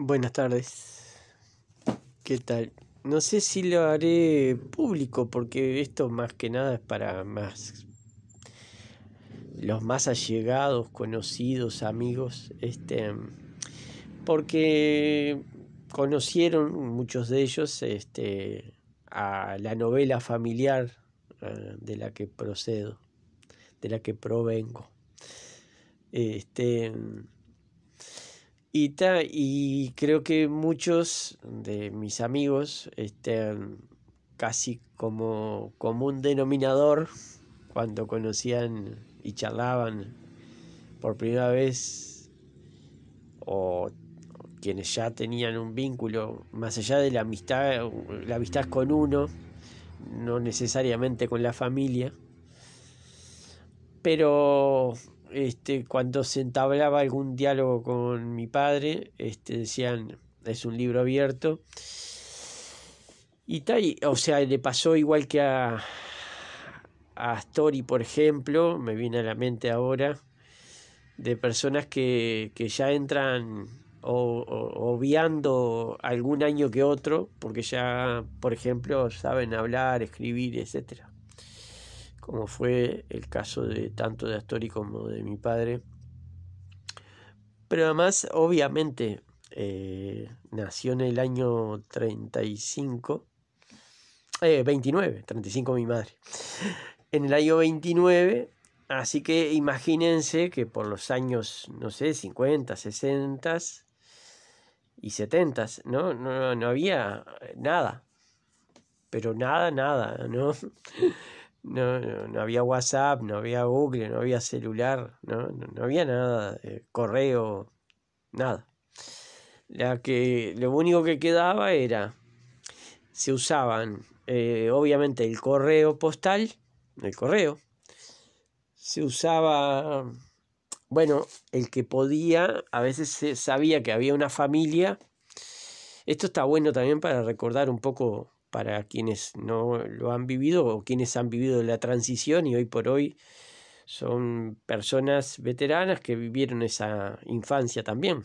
Buenas tardes. ¿Qué tal? No sé si lo haré público porque esto más que nada es para más los más allegados, conocidos, amigos, este porque conocieron muchos de ellos este a la novela familiar eh, de la que procedo, de la que provengo. Este y, creo que muchos de mis amigos, casi como, como un denominador, cuando conocían y charlaban por primera vez, o quienes ya tenían un vínculo, más allá de la amistad, la amistad con uno, no necesariamente con la familia, pero este, cuando se entablaba algún diálogo con mi padre, este, decían, es un libro abierto. Y tal, o sea, le pasó igual que a, a Astori, por ejemplo, me viene a la mente ahora, de personas que, ya entran o, o, obviando algún año que otro, porque ya, por ejemplo, saben hablar, escribir, etcétera como fue el caso de tanto de Astori como de mi padre. Pero además, obviamente, eh, nació en el año 35, 29, 35 mi madre, en el año 29, así que imagínense que por los años, no sé, 50, 60 y 70, No, no, no había nada, pero nada, nada, ¿no? No, no, había WhatsApp, no había Google, no había celular, no, había nada, correo, nada. La que, lo único que quedaba era, se usaban eh, obviamente el correo postal, el correo, se usaba, bueno, el que podía, a veces se sabía que había una familia. Esto está bueno también para recordar un poco para quienes no lo han vivido o quienes han vivido la transición y hoy por hoy son personas veteranas que vivieron esa infancia también.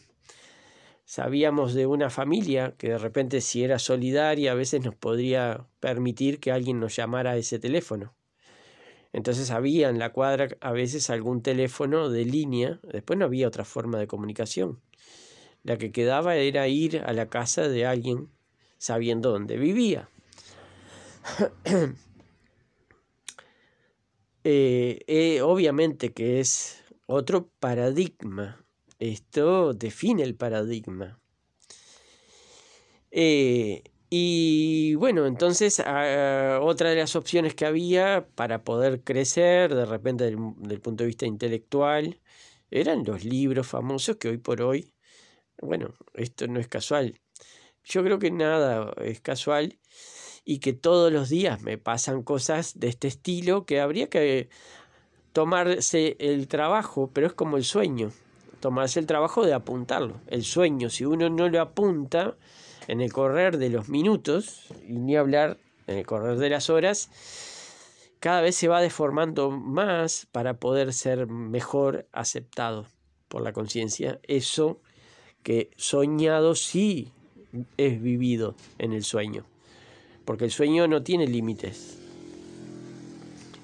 Sabíamos de una familia que de repente si era solidaria a veces nos podría permitir que alguien nos llamara a ese teléfono. Entonces había en la cuadra a veces algún teléfono de línea, después no había otra forma de comunicación. La que quedaba era ir a la casa de alguien sabiendo dónde vivía. Eh, eh, obviamente que es otro paradigma. Esto define el paradigma. Eh, y bueno, entonces ah, otra de las opciones que había para poder crecer de repente desde el punto de vista intelectual eran los libros famosos que hoy por hoy, bueno, esto no es casual. Yo creo que nada es casual y que todos los días me pasan cosas de este estilo que habría que tomarse el trabajo, pero es como el sueño, tomarse el trabajo de apuntarlo. El sueño, si uno no lo apunta en el correr de los minutos, y ni hablar en el correr de las horas, cada vez se va deformando más para poder ser mejor aceptado por la conciencia. Eso que soñado sí es vivido en el sueño porque el sueño no tiene límites.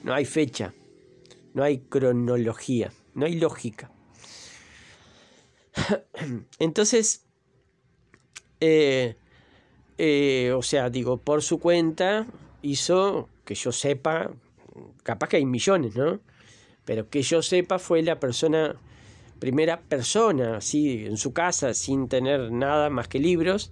No hay fecha, no hay cronología, no hay lógica. Entonces, eh, eh, o sea, digo, por su cuenta hizo que yo sepa, capaz que hay millones, ¿no? Pero que yo sepa fue la persona, primera persona, así, en su casa, sin tener nada más que libros,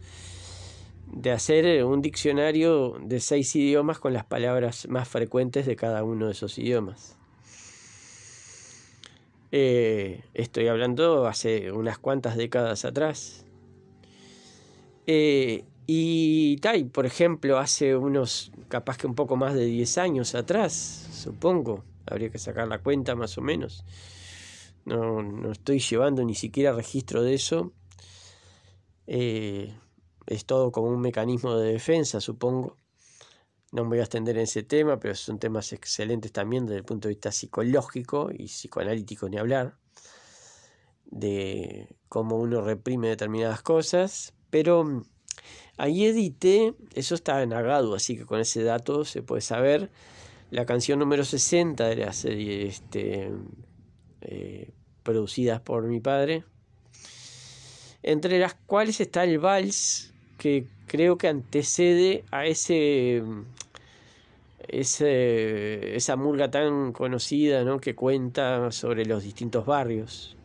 de hacer eh, un diccionario de seis idiomas con las palabras más frecuentes de cada uno de esos idiomas. Eh, estoy hablando hace unas cuantas décadas atrás. Eh, y Tai, por ejemplo, hace unos, capaz que un poco más de 10 años atrás, supongo, habría que sacar la cuenta más o menos. No, no estoy llevando ni siquiera registro de eso. Eh, es todo como un mecanismo de defensa, supongo. No me voy a extender en ese tema, pero son temas excelentes también desde el punto de vista psicológico y psicoanalítico, ni hablar, de cómo uno reprime determinadas cosas. Pero mm, ahí edité, eso está en así que con ese dato se puede saber, la canción número 60 de la serie este, eh, Producida producidas por mi padre, entre las cuales está el vals creo que antecede a ese, ese esa murga tan conocida que cuenta sobre los distintos barrios.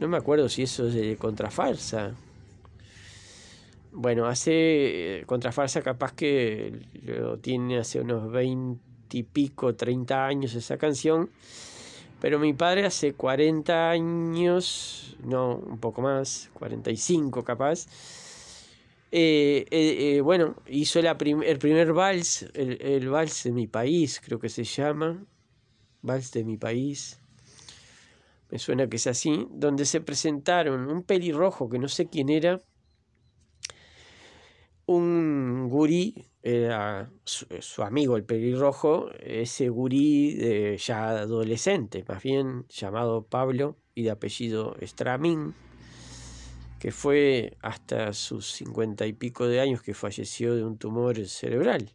No me acuerdo si eso es de Contrafarsa. Bueno, hace eh, Contrafarsa capaz que lo tiene hace unos 20 y pico, 30 años esa canción. Pero mi padre hace 40 años, no, un poco más, 45 capaz, eh, eh, eh, bueno, hizo el primer vals, el, vals de mi país, creo que se llama, vals de mi país, me suena que es así, donde se presentaron un pelirrojo que no sé quién era, un gurí, era su, amigo el pelirrojo, ese gurí ya adolescente, más bien llamado Pablo y de apellido Stramín que fue hasta sus cincuenta y pico de años que falleció de un tumor cerebral.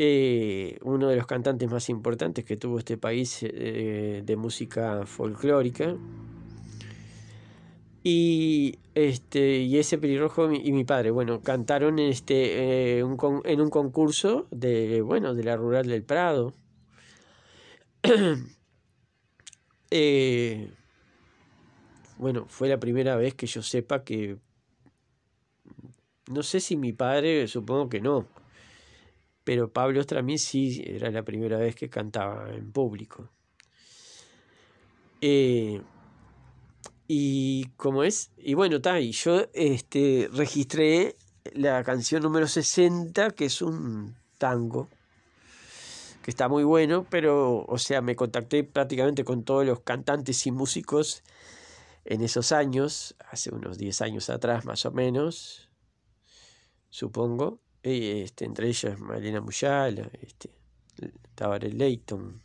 Eh, uno de los cantantes más importantes que tuvo este país eh, de música folclórica. Y, este, y ese pelirrojo y mi padre, bueno, cantaron en, este, eh, un en un concurso de, bueno, de la rural del Prado. bueno, fue la primera vez que yo sepa que... No sé si mi padre, supongo que no, pero Pablo Estramín sí era la primera vez que cantaba en público. Eh, y como es, y bueno, está, y yo este, registré la canción número 60, que es un tango, que está muy bueno, pero, o sea, me contacté prácticamente con todos los cantantes y músicos en esos años, hace unos 10 años atrás más o menos, supongo, eh, este, entre ellas Marina Muyala, este, Tabaré Leighton.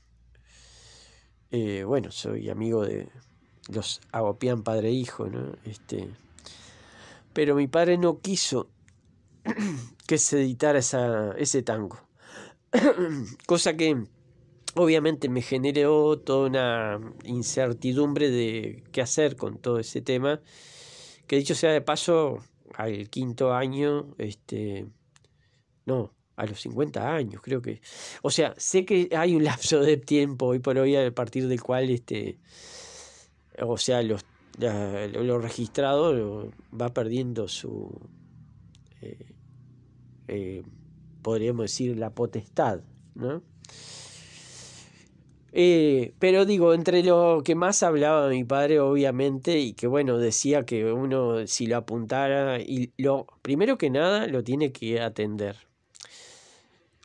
Eh, bueno, soy amigo de los Agopian padre e hijo, ¿no? Este, pero mi padre no quiso que se editara ese tango. Cosa que obviamente me generó toda una incertidumbre de qué hacer con todo ese tema. Que dicho sea de paso, al quinto año, este, no, a los 50 años, creo que. O sea, sé que hay un lapso de tiempo hoy por hoy a partir del cual, este, o sea, los, lo registrado va perdiendo su, eh, eh, podríamos decir, la potestad, ¿no? Eh, pero digo, entre lo que más hablaba mi padre, obviamente, y que bueno, decía que uno si lo apuntara, y lo primero que nada lo tiene que atender.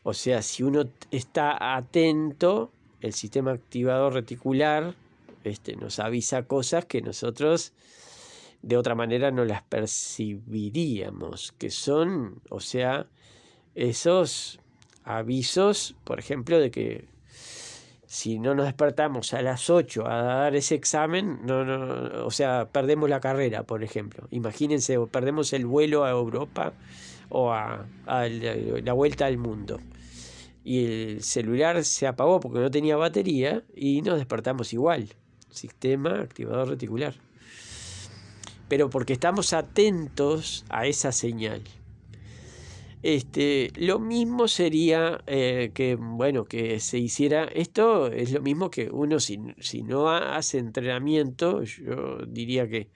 O sea, si uno está atento, el sistema activado reticular este, nos avisa cosas que nosotros de otra manera no las percibiríamos, que son, o sea, esos avisos, por ejemplo, de que si no nos despertamos a las 8 a dar ese examen, no, o sea, perdemos la carrera, por ejemplo. Imagínense, perdemos el vuelo a Europa o a la vuelta al mundo. Y el celular se apagó porque no tenía batería y nos despertamos igual. Sistema activador reticular. Pero porque estamos atentos a esa señal. Este, lo mismo sería eh, que, bueno, que se hiciera, esto es lo mismo que uno si, no hace entrenamiento, yo diría que,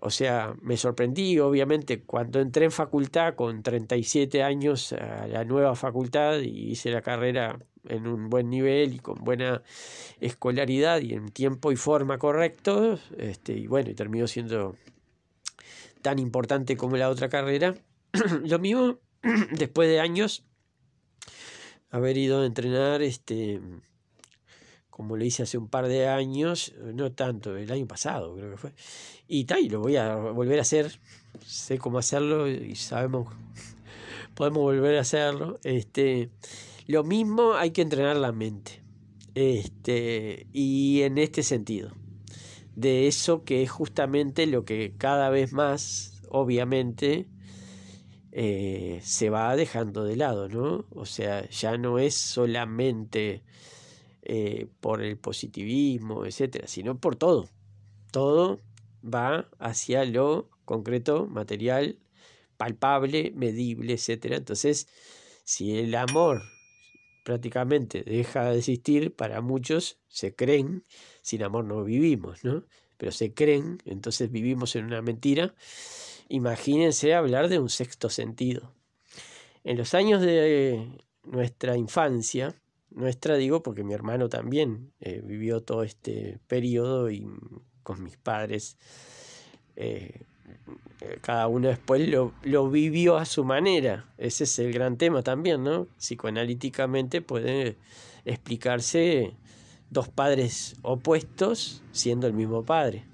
o sea, me sorprendí obviamente cuando entré en facultad con 37 años a la nueva facultad y hice la carrera en un buen nivel y con buena escolaridad y en tiempo y forma correctos, este, y bueno, y terminó siendo tan importante como la otra carrera. Lo mismo después de años haber ido a entrenar, este, como lo hice hace un par de años, no tanto, el año pasado creo que fue, y tal, lo voy a volver a hacer, sé cómo hacerlo y sabemos, podemos volver a hacerlo. Este, lo mismo hay que entrenar la mente, este, y en este sentido, de eso que es justamente lo que cada vez más, obviamente, eh, se va dejando de lado, ¿no? O sea, ya no es solamente eh, por el positivismo, etcétera, sino por todo. Todo va hacia lo concreto, material, palpable, medible, etcétera. Entonces, si el amor prácticamente deja de existir, para muchos se creen, sin amor no vivimos, ¿no? Pero se creen, entonces vivimos en una mentira Imagínense hablar de un sexto sentido. En los años de nuestra infancia, nuestra digo porque mi hermano también eh, vivió todo este periodo y con mis padres, eh, cada uno después lo, lo, vivió a su manera. Ese es el gran tema también, ¿no? Psicoanalíticamente puede explicarse dos padres opuestos siendo el mismo padre.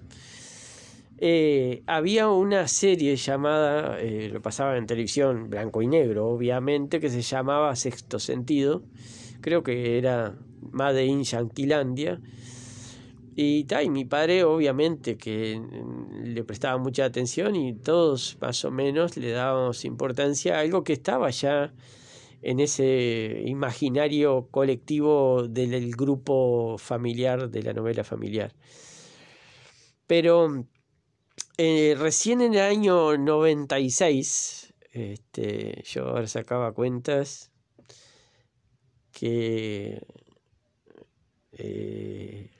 Eh, había una serie llamada, eh, lo pasaba en televisión, blanco y negro, obviamente, que se llamaba Sexto Sentido. Creo que era Made in Yanquilandia. Y, mi padre, obviamente, que mm, le prestaba mucha atención y todos más o menos le dábamos importancia a algo que estaba ya en ese imaginario colectivo del grupo familiar, de la novela familiar. Pero eh, recién en el año 96, este, yo ahora sacaba cuentas que eh,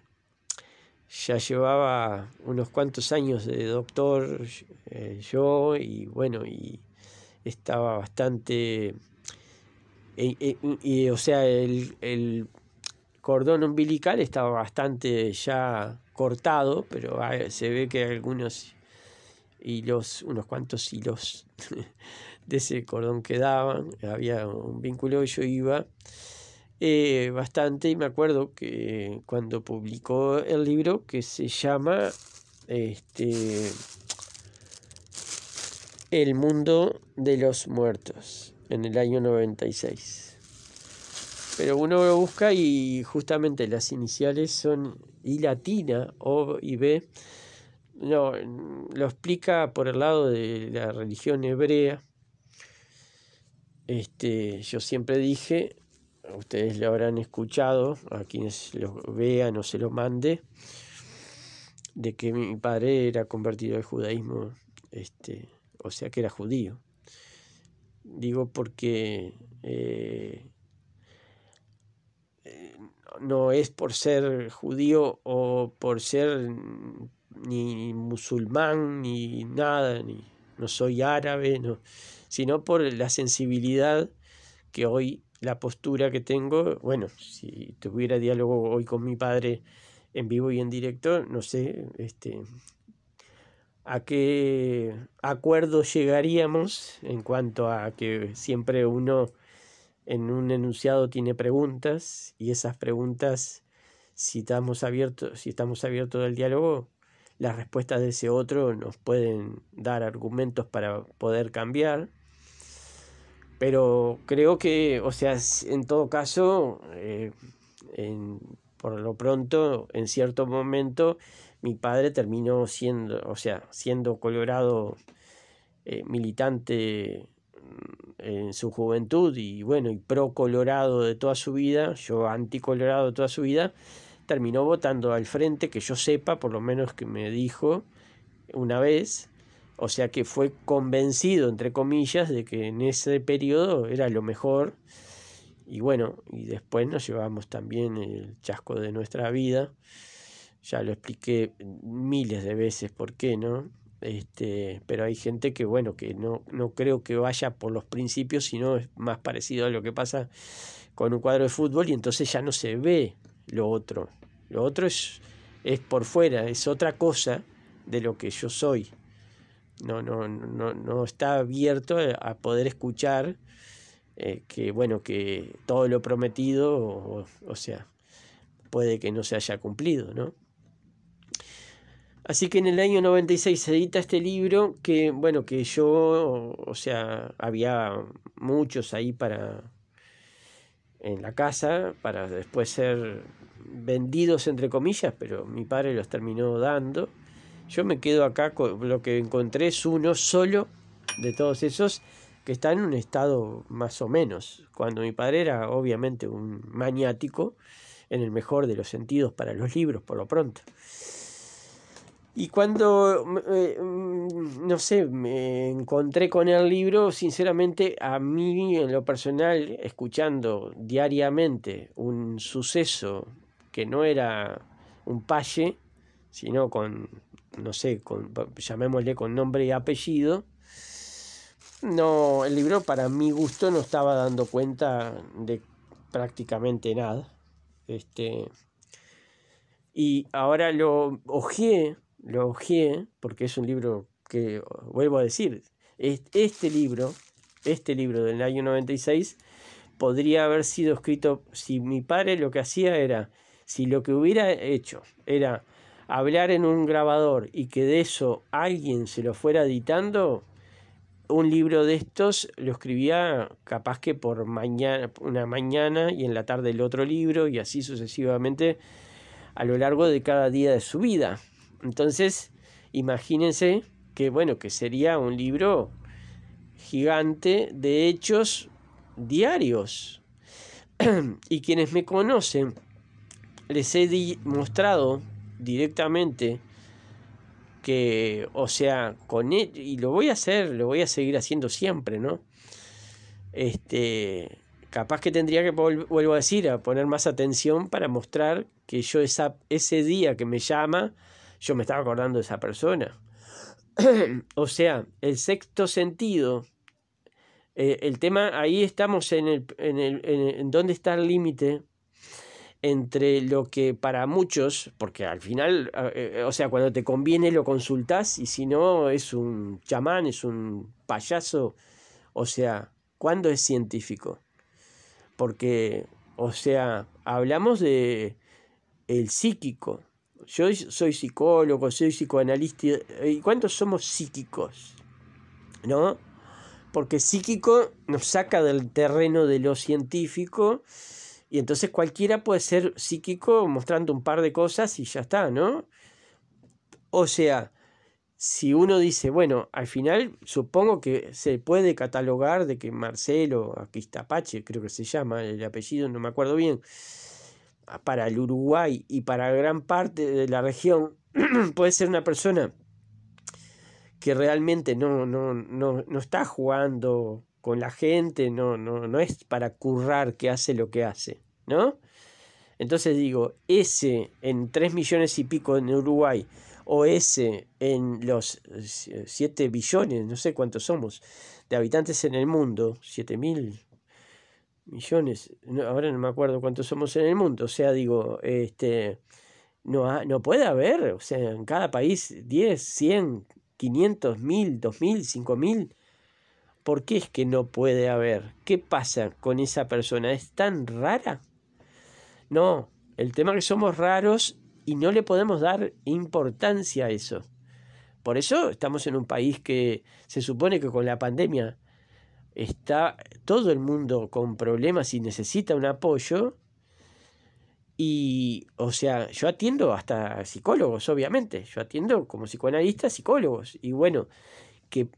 ya llevaba unos cuantos años de doctor eh, yo y bueno, y estaba bastante... Y, o sea, el, el cordón umbilical estaba bastante ya cortado, pero ah, se ve que algunos los unos cuantos hilos de ese cordón que daban, había un vínculo y yo iba eh, bastante y me acuerdo que cuando publicó el libro que se llama este, El mundo de los muertos en el año 96. Pero uno lo busca y justamente las iniciales son I latina, O y B no, lo explica por el lado de la religión hebrea. Este, yo siempre dije, ustedes lo habrán escuchado, a quienes lo vean o se lo mande, de que mi padre era convertido al judaísmo, este, o sea que era judío. Digo porque eh, eh, no es por ser judío o por ser ni musulmán, ni nada, ni, no soy árabe, sino por la sensibilidad que hoy, la postura que tengo, bueno, si tuviera diálogo hoy con mi padre en vivo y en directo, no sé este, a qué acuerdo llegaríamos en cuanto a que siempre uno en un enunciado tiene preguntas y esas preguntas, si estamos abiertos, si estamos abiertos al diálogo, las respuestas de ese otro nos pueden dar argumentos para poder cambiar. Pero creo que, o sea, en todo caso, eh, por lo pronto, en cierto momento, mi padre terminó siendo, o sea, siendo colorado eh, militante mm, en su juventud y bueno, y pro colorado de toda su vida, yo anti colorado de toda su vida, terminó votando al frente, que yo sepa, por lo menos que me dijo una vez, o sea que fue convencido, entre comillas, de que en ese periodo era lo mejor. Y bueno, y después nos llevamos también el chasco de nuestra vida. Ya lo expliqué miles de veces por qué, ¿no? Este, pero hay gente que, bueno, que no, no creo que vaya por los principios, sino es más parecido a lo que pasa con un cuadro de fútbol y entonces ya no se ve lo otro. Lo otro es, es por fuera, es otra cosa de lo que yo soy. No, no, no, no está abierto a poder escuchar eh, que, bueno, que todo lo prometido, o, sea, puede que no se haya cumplido, ¿no? Así que en el año 96 se edita este libro que, bueno, que yo, o sea, había muchos ahí para en la casa para después ser vendidos entre comillas, pero mi padre los terminó dando. Yo me quedo acá con lo que encontré es uno solo de todos esos que está en un estado más o menos. Cuando mi padre era obviamente un maniático, en el mejor de los sentidos para los libros, por lo pronto. Y cuando, mm, eh, mm, no sé, me encontré con el libro, sinceramente a mí en lo personal, escuchando diariamente un suceso que no era un palle, sino con, no sé, con, llamémosle con nombre y apellido, no, el libro para mi gusto no estaba dando cuenta de prácticamente nada. Este, y ahora lo hojeé, lo porque es un libro que, vuelvo a decir, este libro, este libro del año 96, podría haber sido escrito si mi padre lo que hacía era si lo que hubiera hecho era hablar en un grabador y que de eso alguien se lo fuera editando, un libro de estos lo escribía capaz que por mañana, una mañana y en la tarde el otro libro y así sucesivamente a lo largo de cada día de su vida. Entonces, imagínense que bueno, que sería un libro gigante de hechos diarios. y quienes me conocen les he mostrado directamente que, o sea, con él, e, y lo voy a hacer, lo voy a seguir haciendo siempre, ¿no? Este, capaz que tendría que, vuelvo a decir, a poner más atención para mostrar que yo esa, ese día que me llama, yo me estaba acordando de esa persona. o sea, el sexto sentido, eh, el tema, ahí estamos en el, en el en dónde está el límite entre lo que para muchos, porque al final, eh, eh, o sea, cuando te conviene lo consultas y si no es un chamán, es un payaso, o sea, ¿cuándo es científico? Porque, o sea, hablamos de el psíquico. Yo soy psicólogo, soy psicoanalista. Eh, ¿Y cuántos somos psíquicos? ¿No? Porque psíquico nos saca del terreno de lo científico y entonces cualquiera puede ser psíquico mostrando un par de cosas y ya está, ¿no? O sea, si uno dice, bueno, al final supongo que se puede catalogar de que Marcelo Aquistapache, creo que se llama, el apellido no me acuerdo bien, para el Uruguay y para gran parte de la región, puede ser una persona que realmente no, no, no está jugando con la gente, no, no, no es para currar que hace lo que hace, ¿no? Entonces digo, ese en 3 millones y pico en Uruguay, o ese en los 7 eh, billones, no sé cuántos somos, de habitantes en el mundo, siete mil millones, ahora no me acuerdo cuántos somos en el mundo, o sea, digo, este, no, no puede haber, o sea, en cada país 10, 100, 500, 1000, 2000, mil, ¿Por qué es que no puede haber? ¿Qué pasa con esa persona? ¿Es tan rara? No, el tema es que somos raros y no le podemos dar importancia a eso. Por eso estamos en un país que se supone que con la pandemia está todo el mundo con problemas y necesita un apoyo. Y, o sea, yo atiendo hasta psicólogos, obviamente. Yo atiendo como psicoanalista psicólogos. Y bueno, que,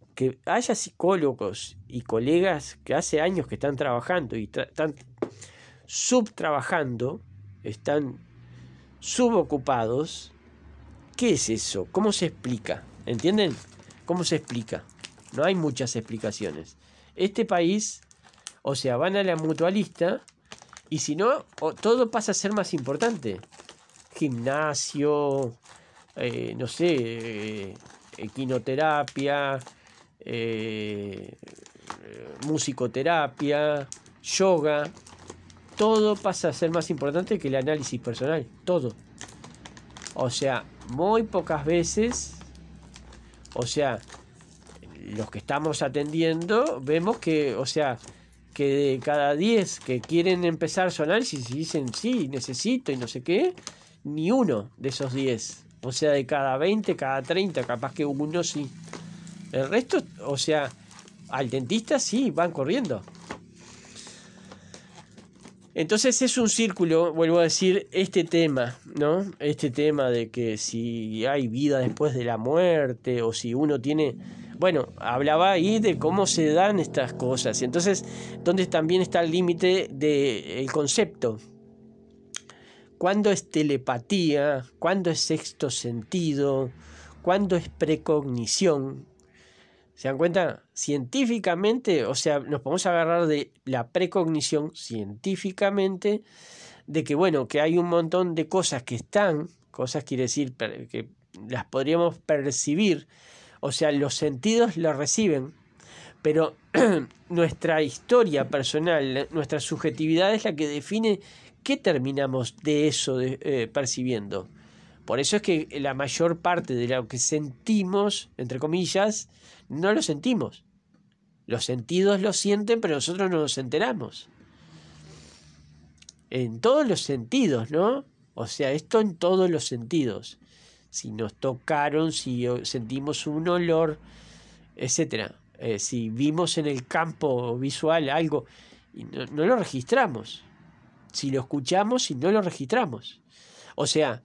haya psicólogos y colegas que hace años que están trabajando y están subtrabajando, están subocupados, ¿qué es eso? ¿Cómo se explica? ¿Entienden? ¿Cómo se explica? No hay muchas explicaciones. Este país, o sea, van a la mutualista y si no, todo pasa a ser más importante. Gimnasio, eh, no sé, eh, ...equinoterapia... Eh, eh, musicoterapia, yoga, todo pasa a ser más importante que el análisis personal, todo. O sea, muy pocas veces, o sea, los que estamos atendiendo, vemos que, o sea, que de cada 10 que quieren empezar su análisis y dicen, sí, necesito y no sé qué, ni uno de esos 10 o sea, de cada 20, cada 30, capaz que uno sí. El resto, o sea, al dentista sí, van corriendo. Entonces es un círculo, vuelvo a decir, este tema, ¿no? Este tema de que si hay vida después de la muerte o si uno tiene... Bueno, hablaba ahí de cómo se dan estas cosas. Entonces, ¿dónde también está el límite del concepto, cuándo es telepatía, cuándo es sexto sentido, cuándo es precognición. ¿Se dan cuenta? Científicamente, o sea, nos podemos agarrar de la precognición científicamente, de que bueno, que hay un montón de cosas que están, cosas quiere decir que las podríamos percibir, o sea, los sentidos lo reciben, pero nuestra historia personal, nuestra subjetividad es la que define ¿qué terminamos de eso eh, percibiendo? Por eso es que la mayor parte de lo que sentimos, entre comillas, no lo sentimos. Los sentidos lo sienten, pero nosotros no nos enteramos. En todos los sentidos, ¿no? O sea, esto en todos los sentidos. Si nos tocaron, si sentimos un olor, etc. Eh, si vimos en el campo visual algo, y no lo registramos si lo escuchamos y no lo registramos. O sea,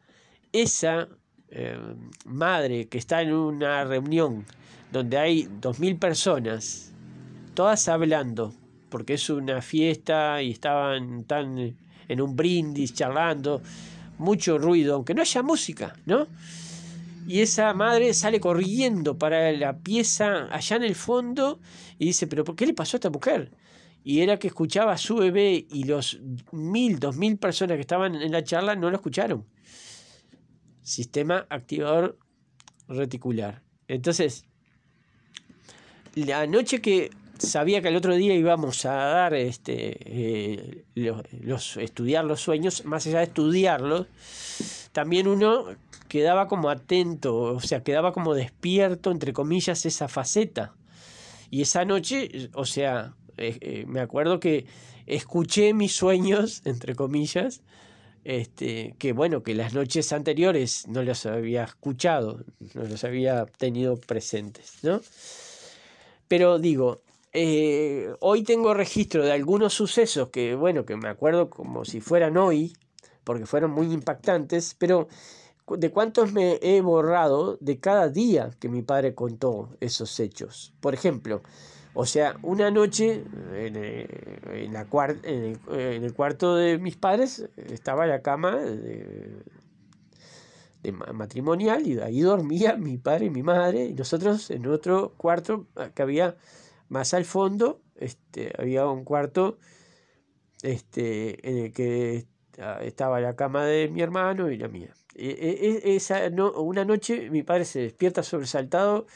esa eh, madre que está en una reunión donde hay 2.000 personas, todas hablando, porque es una fiesta y estaban tan en un brindis charlando, mucho ruido, aunque no haya música, ¿no? Y esa madre sale corriendo para la pieza allá en el fondo y dice, pero ¿por qué le pasó a esta mujer? y era que escuchaba a su bebé y los mil, dos mil personas que estaban en la charla no lo escucharon. Sistema activador reticular. Entonces, la noche que sabía que el otro día íbamos a dar este eh, estudiar los sueños más allá de estudiarlos también uno quedaba como atento o sea quedaba como despierto entre comillas esa faceta y esa noche o sea eh, eh, me acuerdo que escuché mis sueños, entre comillas, este, que bueno, que las noches anteriores no los había escuchado, no los había tenido presentes, ¿no? Pero digo, eh, hoy tengo registro de algunos sucesos que, bueno, que me acuerdo como si fueran hoy, porque fueron muy impactantes, pero de cuántos me he borrado de cada día que mi padre contó esos hechos. Por ejemplo, o sea, una noche eh, en, el, cuarto de mis padres estaba la cama de, matrimonial y ahí dormían mi padre y mi madre y nosotros en otro cuarto ah, que había más al fondo, este, había un cuarto este, en el que ah, estaba la cama de mi hermano y la mía. E-, e-, e-, esa, una noche mi padre se despierta sobresaltado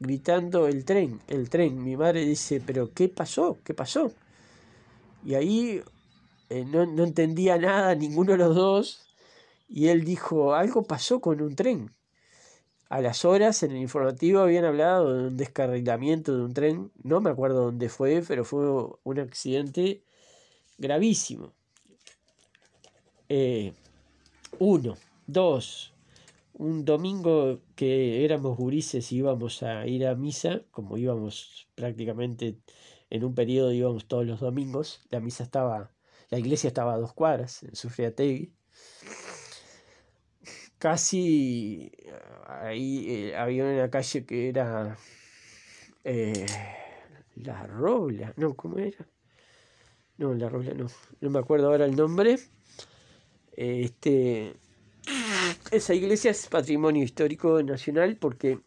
gritando el tren, el tren. Mi madre dice, pero ¿qué pasó? ¿Qué pasó? Y ahí eh, no, entendía nada ninguno de los dos y él dijo, algo pasó con un tren. A las horas en el informativo habían hablado de un descarrilamiento de un tren, no me acuerdo dónde fue, pero fue un accidente gravísimo. Eh, uno, dos, un domingo que éramos gurises y íbamos a ir a misa, como íbamos prácticamente en un periodo íbamos todos los domingos, la misa estaba, la iglesia estaba a dos cuadras, en Sufriategui. Casi eh, ahí eh, había una calle que era eh, La Robla, no, ¿cómo era? No, La Robla no, no me acuerdo ahora el nombre. Este, esa iglesia es patrimonio histórico nacional porque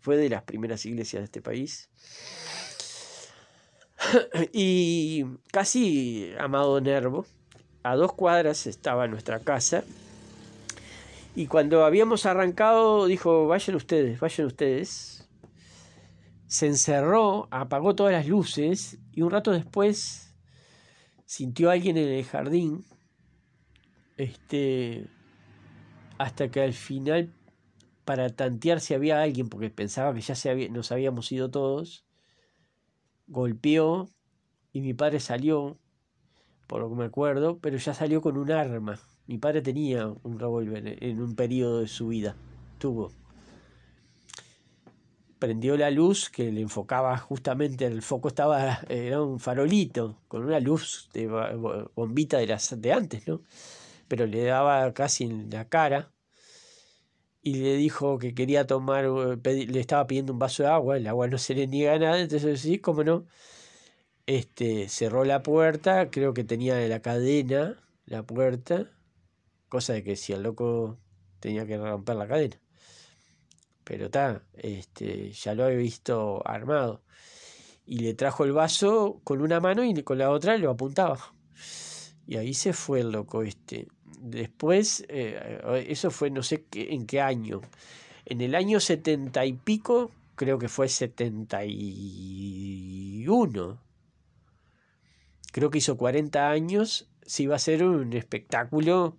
fue de las primeras iglesias de este país. y casi amado Nervo, a dos cuadras estaba nuestra casa. Y cuando habíamos arrancado, dijo, vayan ustedes, vayan ustedes. Se encerró, apagó todas las luces y un rato después sintió alguien en el jardín. Este, hasta que al final, para tantear si había alguien, porque pensaba que ya nos habíamos ido todos, golpeó y mi padre salió, por lo que me acuerdo, pero ya salió con un arma. Mi padre tenía un revólver en un periodo de su vida, tuvo. Prendió la luz que le enfocaba justamente, el foco estaba, era un farolito, con una luz de bombita de las de antes, ¿no? pero le daba casi en la cara y le dijo que quería tomar, eh, le estaba pidiendo un vaso de agua, el agua no se le niega nada, entonces sí, cómo no, este, cerró la puerta, creo que tenía la cadena, la puerta, cosa de que si el loco tenía que romper la cadena. Pero está, este, ya lo había visto armado. Y le trajo el vaso con una mano y con la otra lo apuntaba. Y ahí se fue el loco este después, eh, eso fue no sé qué, en qué año, en el año setenta y pico, creo que fue uno creo que hizo 40 años, se iba a ser un espectáculo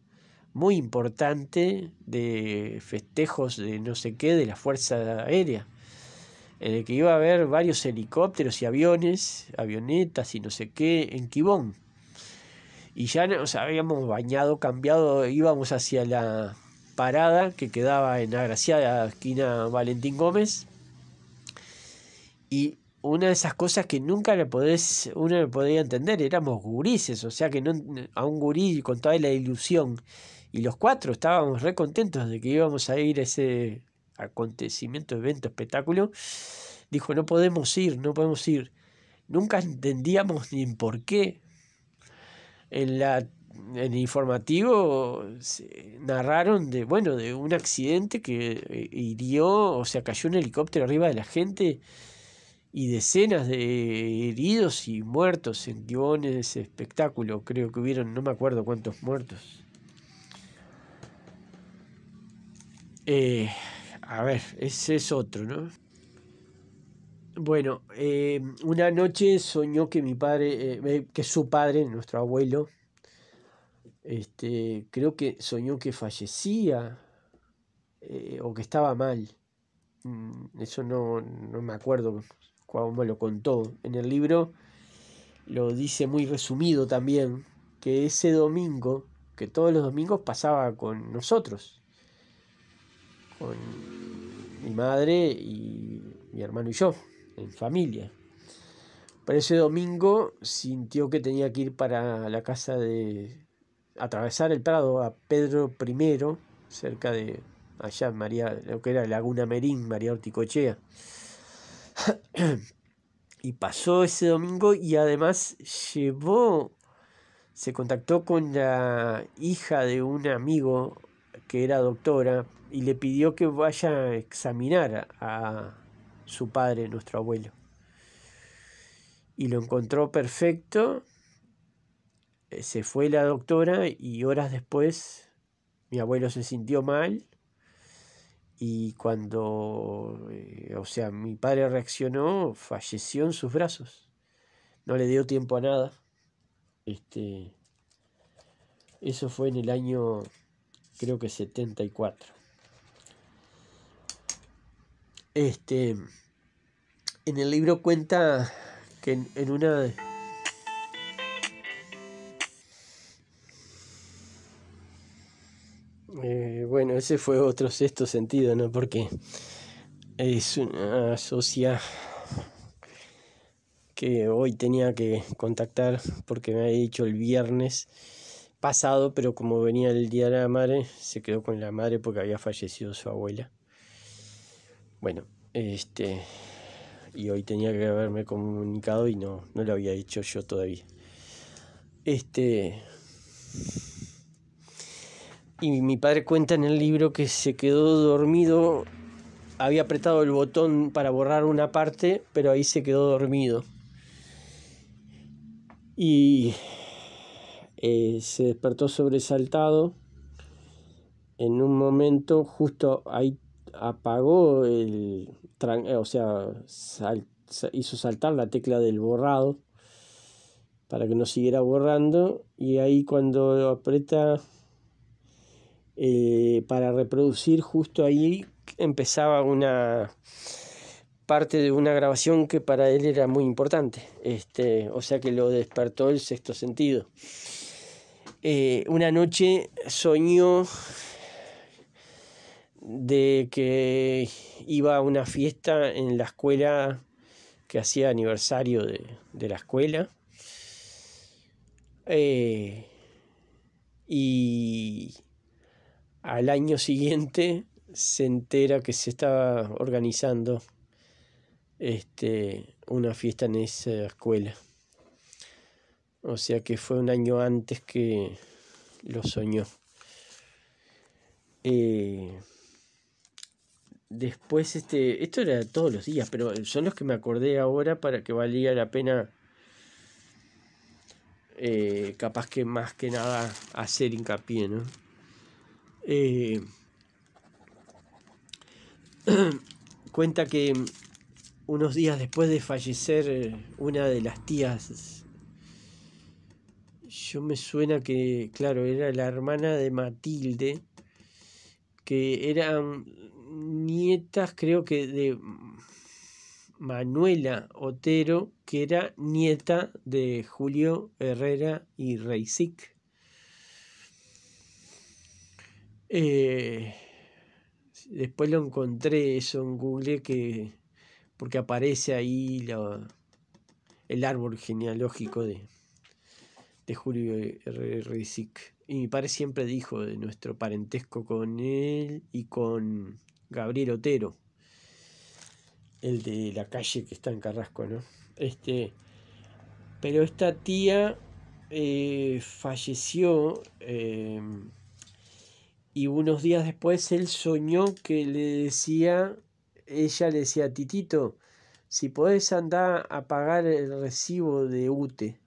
muy importante de festejos de no sé qué, de la Fuerza Aérea, en el que iba a haber varios helicópteros y aviones, avionetas y no sé qué, en Quibón y ya nos habíamos bañado, cambiado, íbamos hacia la parada que quedaba en Agraciada, esquina Valentín Gómez. Y una de esas cosas que nunca le podés, uno le podía entender, éramos gurises, o sea que a un gurí con toda la ilusión. Y los cuatro estábamos re contentos de que íbamos a ir a ese acontecimiento, evento, espectáculo. Dijo, no podemos ir, no podemos ir. Nunca entendíamos ni por qué, en la el informativo narraron de bueno de un accidente que eh, hirió o sea cayó un helicóptero arriba de la gente y decenas de heridos y muertos en guiones espectáculo creo que hubieron no me acuerdo cuántos muertos eh, a ver ese es otro no bueno, eh, una noche soñó que mi padre, eh, eh, que su padre, nuestro abuelo, este, creo que soñó que fallecía o que estaba mal. Mm, eso no, no me acuerdo me lo contó. En el libro lo dice muy resumido también, que ese domingo, que todos los domingos pasaba con nosotros, con mi madre y mi hermano y yo en familia. Para ese domingo sintió que tenía que ir para la casa de atravesar el Prado a Pedro I, cerca de allá María, lo que era Laguna Merín, María Orticochea. y pasó ese domingo y además llevó, se contactó con la hija de un amigo que era doctora y le pidió que vaya a examinar a, su padre, nuestro abuelo. Y lo encontró perfecto, eh, se fue la doctora y horas después mi abuelo se sintió mal y cuando, eh, o sea, mi padre reaccionó, falleció en sus brazos. No le dio tiempo a nada. Este, eso fue en el año, creo que 74. Este, en el libro cuenta que en, una... Eh, bueno, ese fue otro sexto sentido, ¿no? Porque es una socia que hoy tenía que contactar porque me ha dicho el viernes pasado, pero como venía el Día de la Madre, se quedó con la madre porque había fallecido su abuela. Bueno, este. Y hoy tenía que haberme comunicado y no, no lo había hecho yo todavía. Este. Y mi padre cuenta en el libro que se quedó dormido. Había apretado el botón para borrar una parte, pero ahí se quedó dormido. Y eh, se despertó sobresaltado. En un momento, justo ahí apagó el, eh, o sea, hizo saltar la tecla del borrado para que no siguiera borrando y ahí cuando aprieta eh, para reproducir justo ahí empezaba una parte de una grabación que para él era muy importante este o sea que lo despertó el sexto sentido eh, una noche soñó de que iba a una fiesta en la escuela que hacía aniversario de, la escuela. Eh, y al año siguiente se entera que se estaba organizando este, una fiesta en esa escuela. O sea que fue un año antes que lo soñó. Eh, Después, este, esto era todos los días, pero son los que me acordé ahora para que valía la pena, eh, capaz que más que nada hacer hincapié, ¿no? Eh, cuenta que unos días después de fallecer eh, una de las tías, yo me suena que, claro, era la hermana de Matilde, que era nietas, creo que de Manuela Otero, que era nieta de Julio Herrera y Reisic. Eh, después lo encontré eso en Google que porque aparece ahí el árbol genealógico de, de Julio Reisic. Y mi padre siempre dijo de nuestro parentesco con él y con Gabriel Otero, el de la calle que está en Carrasco, ¿no? Este, pero esta tía eh, falleció em, y unos días después él soñó que le decía, ella le decía, Titito, si podés andar a pagar el recibo de UTE.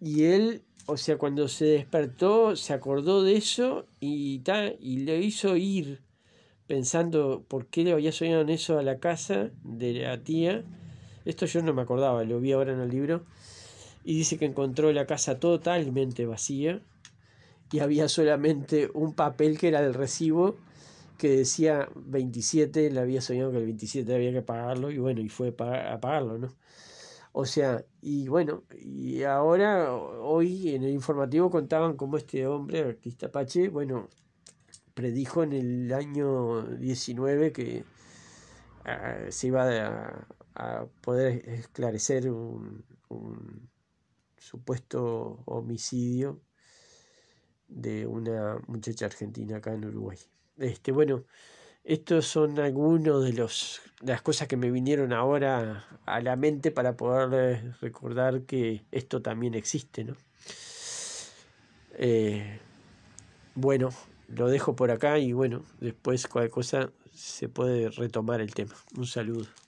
Y él o sea, cuando se despertó, se acordó de eso y, ta, y le hizo ir pensando por qué le había soñado en eso a la casa de la tía. Esto yo no me acordaba, lo vi ahora en el libro. Y dice que encontró la casa totalmente vacía y había solamente un papel que era el recibo que decía 27, le había soñado que el 27 había que pagarlo y bueno, y fue a pagarlo, ¿no? O sea, y bueno, y ahora, hoy en el informativo contaban como este hombre, artista Pache, bueno, predijo en el año 19 que ah, se iba a, poder esclarecer un, un supuesto homicidio de una muchacha argentina acá en Uruguay. Este, bueno, estos son algunos de los, las cosas que me vinieron ahora a la mente para poder recordar que esto también existe, ¿no? Eh, bueno, lo dejo por acá y bueno, después cualquier cosa se puede retomar el tema. Un saludo.